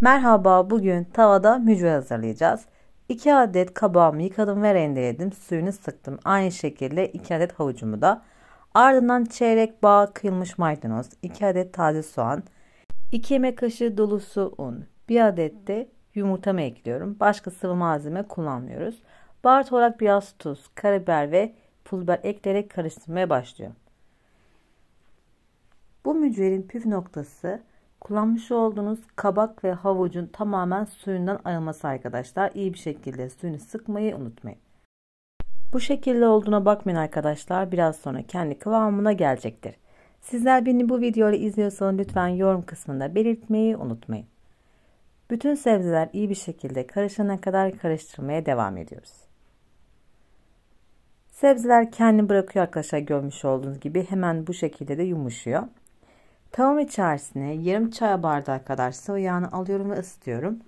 Merhaba bugün tavada mücver hazırlayacağız. 2 adet kabağımı yıkadım ve rendeledim. Suyunu sıktım. Aynı şekilde 2 adet havucumu da. Ardından çeyrek bağ kıyılmış maydanoz, 2 adet taze soğan, 2 yemek kaşığı dolusu un, 1 adet de yumurtamı ekliyorum. Başka sıvı malzeme kullanmıyoruz. Baharat olarak biraz tuz, karabiber ve pul biber ekleyerek karıştırmaya başlıyorum. Bu mücverin püf noktası Kullanmış olduğunuz kabak ve havucun tamamen suyundan ayılması arkadaşlar. İyi bir şekilde suyunu sıkmayı unutmayın. Bu şekilde olduğuna bakmayın arkadaşlar. Biraz sonra kendi kıvamına gelecektir. Sizler beni bu videoyu izliyorsanız lütfen yorum kısmında belirtmeyi unutmayın. Bütün sebzeler iyi bir şekilde karışana kadar karıştırmaya devam ediyoruz. Sebzeler kendini bırakıyor arkadaşlar görmüş olduğunuz gibi hemen bu şekilde de yumuşuyor. Tavam içerisine yarım çay bardağı kadar sıvı yağını alıyorum ve ısıtıyorum.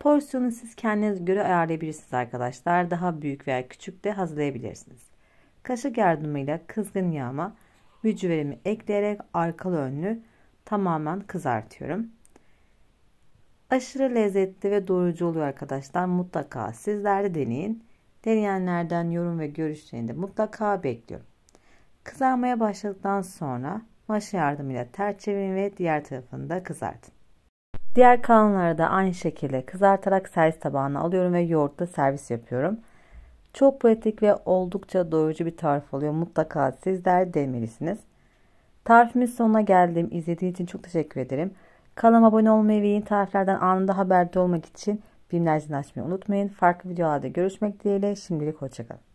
Porsiyonu siz kendiniz göre ayarlayabilirsiniz arkadaşlar. Daha büyük veya küçük de hazırlayabilirsiniz. Kaşık yardımıyla kızgın yağma mücverimi ekleyerek arkalı önlü tamamen kızartıyorum. Aşırı lezzetli ve doyurucu oluyor arkadaşlar. Mutlaka sizler de deneyin. Deneyenlerden yorum ve görüşlerini de mutlaka bekliyorum. Kızarmaya başladıktan sonra Maşa yardımıyla ters çevirin ve diğer tarafını da kızartın. Diğer kalanları da aynı şekilde kızartarak servis tabağına alıyorum ve yoğurtla servis yapıyorum. Çok pratik ve oldukça doyurucu bir tarif oluyor. Mutlaka sizler denemelisiniz. Tarifimiz sonuna geldim. İzlediğiniz için çok teşekkür ederim. Kanalıma abone olmayı ve yeni tariflerden anında haberdar olmak için bilimler açmayı unutmayın. Farklı videolarda görüşmek dileğiyle. Şimdilik hoşçakalın.